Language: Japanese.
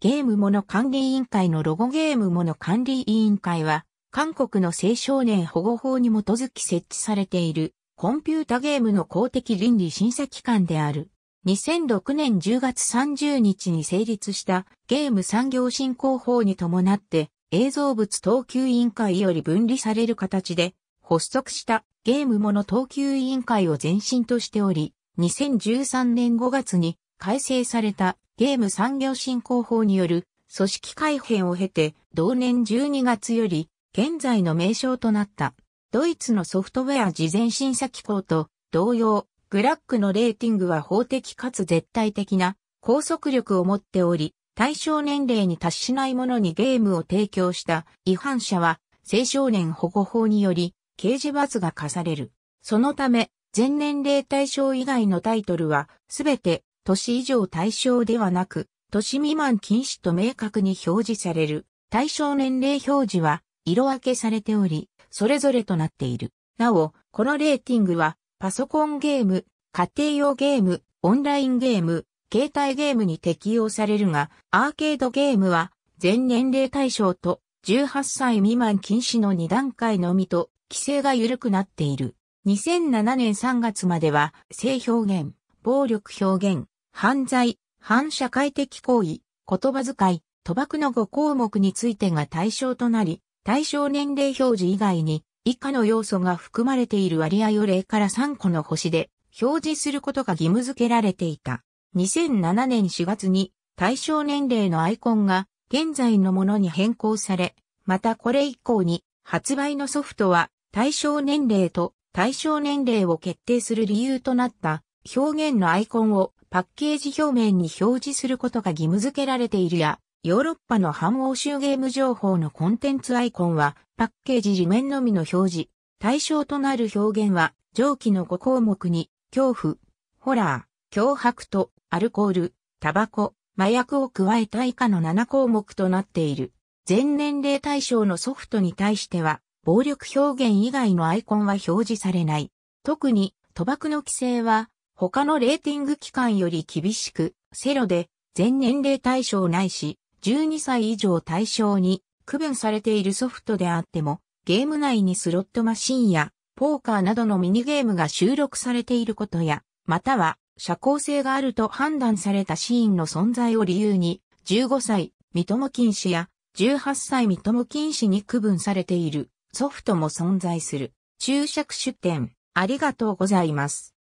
ゲームもの管理委員会のロゴゲームもの管理委員会は、韓国の青少年保護法に基づき設置されている、コンピュータゲームの公的倫理審査機関である。2006年10月30日に成立したゲーム産業振興法に伴って映像物等級委員会より分離される形で発足したゲームもの等級委員会を前身としており、2013年5月に改正されたゲーム産業振興法による組織改編を経て、同年12月より現在の名称となった。ドイツのソフトウェア事前審査機構と同様、グラックのレーティングは法的かつ絶対的な拘束力を持っており、対象年齢に達しない者にゲームを提供した違反者は青少年保護法により刑事罰が課される。そのため、全年齢対象以外のタイトルはすべて年以上対象ではなく、年未満禁止と明確に表示される。対象年齢表示は色分けされており、それぞれとなっている。なお、このレーティングは、パソコンゲーム、家庭用ゲーム、オンラインゲーム、携帯ゲームに適用されるが、アーケードゲームは、全年齢対象と18歳未満禁止の2段階のみと、規制が緩くなっている。2007年3月までは、性表現、暴力表現、犯罪、反社会的行為、言葉遣い、賭博の5項目についてが対象となり、対象年齢表示以外に以下の要素が含まれている割合を0から3個の星で表示することが義務付けられていた。2007年4月に対象年齢のアイコンが現在のものに変更され、またこれ以降に発売のソフトは対象年齢と対象年齢を決定する理由となった表現のアイコンをパッケージ表面に表示することが義務付けられているや、ヨーロッパの反欧州ゲーム情報のコンテンツアイコンは、パッケージ地面のみの表示、対象となる表現は、上記の5項目に、恐怖、ホラー、脅迫と、アルコール、タバコ、麻薬を加えた以下の7項目となっている。全年齢対象のソフトに対しては、暴力表現以外のアイコンは表示されない。特に、賭博の規制は、他のレーティング機関より厳しく、セロで全年齢対象ないし、12歳以上対象に区分されているソフトであっても、ゲーム内にスロットマシンやポーカーなどのミニゲームが収録されていることや、または社交性があると判断されたシーンの存在を理由に、15歳三友禁止や18歳三友禁止に区分されているソフトも存在する。注釈出典ありがとうございます。